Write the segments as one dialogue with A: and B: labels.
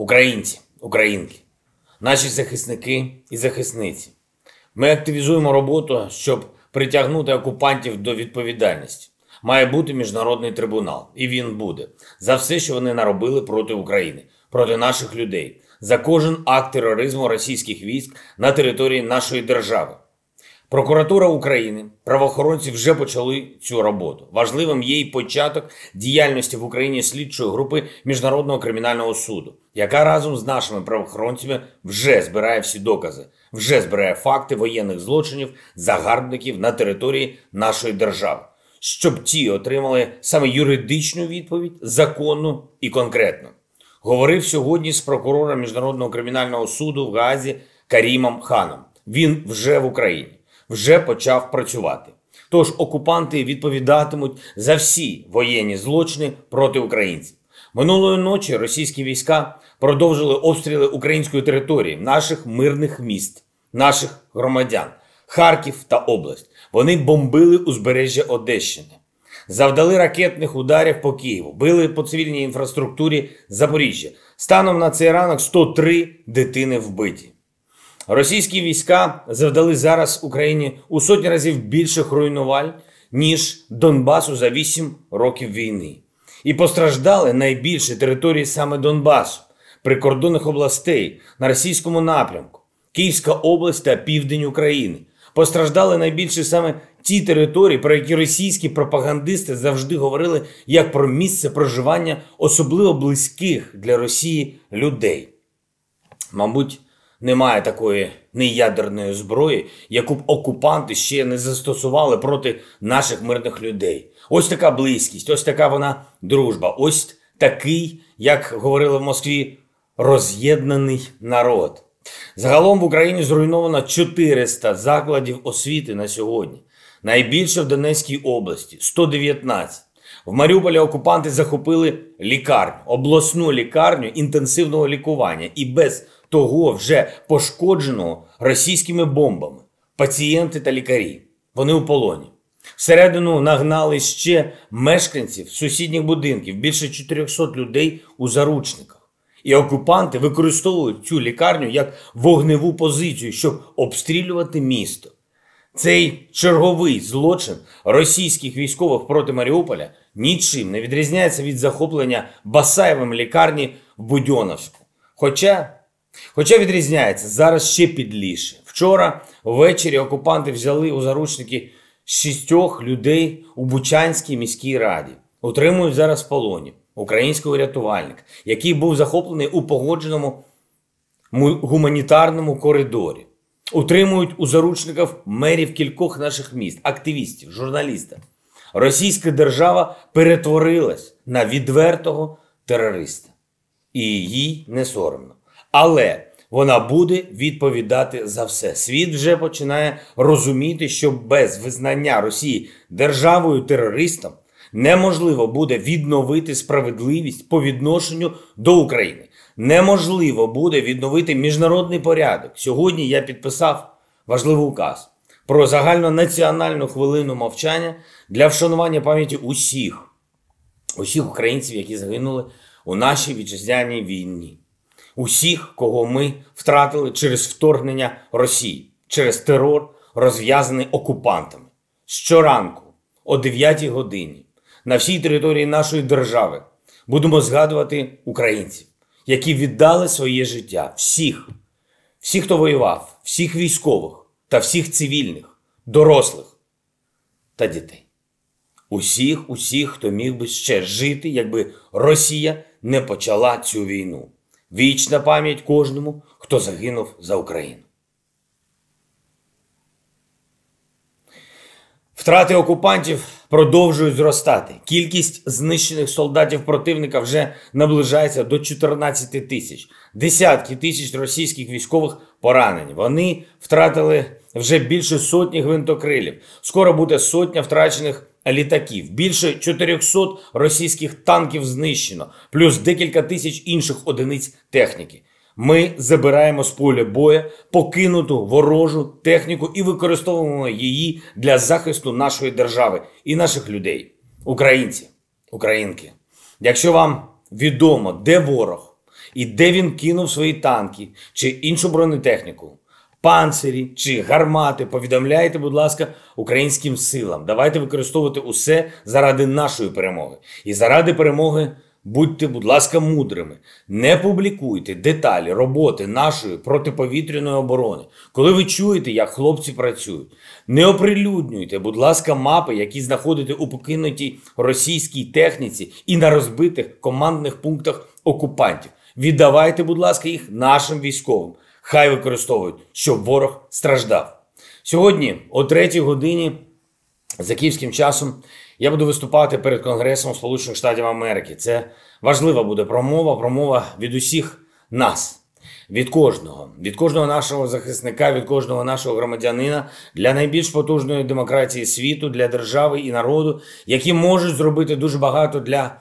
A: українці, українки, наші захисники і захисниці. Ми активізуємо роботу, щоб притягнути окупантів до відповідальності. Має бути міжнародний трибунал, і він буде за все, що вони наробили проти України, проти наших людей, за кожен акт тероризму російських військ на території нашої держави. Прокуратура України, правоохоронці вже почали цю роботу. Важливим є й початок діяльності в Україні слідчої групи міжнародного кримінального суду, яка разом з нашими правоохоронцями вже збирає всі докази, вже збирає факти воєнних злочинів, загарбників на території нашої держави, щоб ті отримали саме юридичну відповідь, законну і конкретну. Говорив сьогодні з прокурором міжнародного кримінального суду в Газі Карімом Ханом. Він вже в Україні вже почав працювати. Тож окупанти відповідатимуть за всі воєнні злочини проти українців. Минулої ночі російські війська продовжили обстріли української території, наших мирних міст, наших громадян, Харків та область. Вони бомбили узбережжя Одещини, завдали ракетних ударів по Києву, били по цивільній інфраструктурі Запоріжжя. Станом на цей ранок 103 дитини вбиті. Російські війська завдали зараз Україні у сотні разів більших руйнувань, ніж Донбасу за 8 років війни. І постраждали найбільше території саме Донбасу, прикордонних областей на російському напрямку, Київська область та південь України. Постраждали найбільше саме ті території, про які російські пропагандисти завжди говорили як про місце проживання особливо близьких для Росії людей. Мабуть немає такої неядерної зброї, яку б окупанти ще не застосували проти наших мирних людей. Ось така близькість, ось така вона дружба, ось такий, як говорили в Москві, роз'єднаний народ. Загалом в Україні зруйновано 400 закладів освіти на сьогодні. Найбільше в Донецькій області 119. В Маріуполі окупанти захопили лікарню, обласну лікарню інтенсивного лікування і без того вже пошкодженого російськими бомбами. Пацієнти та лікарі. Вони у полоні. Всередину нагнали ще мешканців сусідніх будинків, більше 400 людей у заручниках. І окупанти використовують цю лікарню як вогневу позицію, щоб обстрілювати місто. Цей черговий злочин російських військових проти Маріуполя нічим не відрізняється від захоплення Басаєвим лікарні в Будьоновську. Хоча хоча відрізняється зараз ще підліше. Вчора ввечері окупанти взяли у заручники шістьох людей у Бучанській міській раді. Утримують зараз в полоні українського рятувальника, який був захоплений у погодженому гуманітарному коридорі утримують у заручниках мерів кількох наших міст, активістів, журналістів. Російська держава перетворилась на відвертого терориста, і їй не соромно. Але вона буде відповідати за все. Світ вже починає розуміти, що без визнання Росії державою терористом неможливо буде відновити справедливість по відношенню до України неможливо буде відновити міжнародний порядок. Сьогодні я підписав важливий указ про загальнонаціональну хвилину мовчання для вшанування пам'яті усіх, усіх українців, які загинули у нашій вітчизняній війні, усіх, кого ми втратили через вторгнення Росії, через терор, розв'язаний окупантами. Щоранку, о 9 годині, на всій території нашої держави будемо згадувати українців які віддали своє життя, всіх, всіх, хто воював, всіх військових та всіх цивільних, дорослих та дітей. Усіх, усіх, хто міг би ще жити, якби Росія не почала цю війну. Вічна пам'ять кожному, хто загинув за Україну. Втрати окупантів продовжують зростати. Кількість знищених солдатів противника вже наближається до 14 тисяч. Десятки тисяч російських військових поранені. Вони втратили вже більше сотні гвинтокрилів. Скоро буде сотня втрачених літаків. Більше 400 російських танків знищено, плюс декілька тисяч інших одиниць техніки. Ми забираємо з поля боя покинуту ворожу техніку і використовуємо її для захисту нашої держави і наших людей, українці, українки. Якщо вам відомо, де ворог і де він кинув свої танки чи іншу бронетехніку, панцирі чи гармати, повідомляйте, будь ласка, українським силам. Давайте використовувати усе заради нашої перемоги і заради перемоги. Будьте, будь ласка, мудрими, не публікуйте деталі роботи нашої протиповітряної оборони, коли ви чуєте, як хлопці працюють. Не оприлюднюйте, будь ласка, мапи, які знаходите у покинутій російській техніці і на розбитих командних пунктах окупантів. Віддавайте, будь ласка, їх нашим військовим. Хай використовують, щоб ворог страждав. Сьогодні, о третій годині. За київським часом я буду виступати перед Конгресом Сполучених Штатів Америки. Це важлива буде промова, промова від усіх нас, від кожного, від кожного нашого захисника, від кожного нашого громадянина для найбільш потужної демократії світу, для держави і народу, які можуть зробити дуже багато для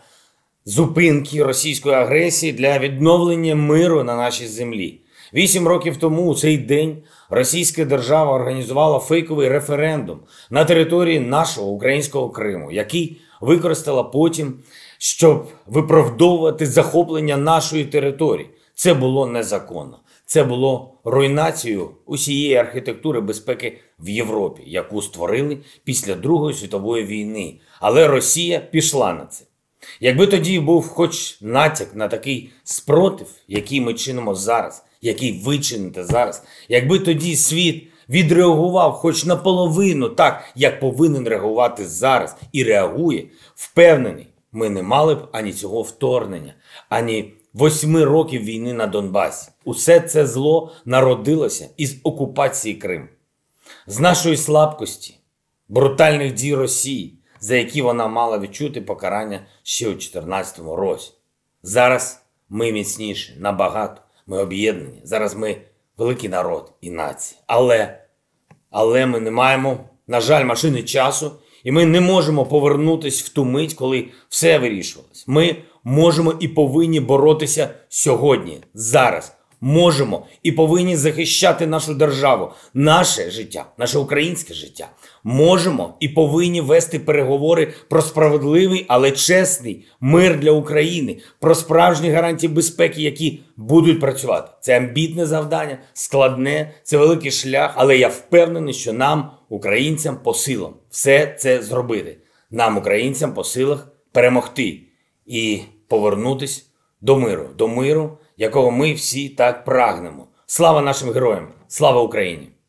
A: зупинки російської агресії, для відновлення миру на нашій землі. Вісім років тому у цей день Російська держава організувала фейковий референдум на території нашого українського Криму, який використала потім, щоб виправдовувати захоплення нашої території. Це було незаконно. Це було руйнацією усієї архітектури безпеки в Європі, яку створили після Другої світової війни. Але Росія пішла на це. Якби тоді був хоч натяк на такий спротив, який ми чинимо зараз, який вичините зараз, якби тоді світ відреагував хоч наполовину так, як повинен реагувати зараз, і реагує, впевнений, ми не мали б ані цього вторгнення, ані восьми років війни на Донбасі. Усе це зло народилося із окупації Крим, з нашої слабкості, брутальних дій Росії. За які вона мала відчути покарання ще у 2014 році. Зараз ми міцніші набагато. Ми об'єднані. Зараз ми великий народ і нація. Але, але ми не маємо, на жаль, машини часу, і ми не можемо повернутися в ту мить, коли все вирішувалось. Ми можемо і повинні боротися сьогодні, зараз можемо і повинні захищати нашу державу, наше життя, наше українське життя. Можемо і повинні вести переговори про справедливий, але чесний мир для України, про справжні гарантії безпеки, які будуть працювати. Це амбітне завдання, складне, це великий шлях. Але я впевнений, що нам, українцям, по силам все це зробити. Нам, українцям, по силах перемогти і повернутися до миру, до миру, якого ми всі так прагнемо. Слава нашим героям! Слава Україні!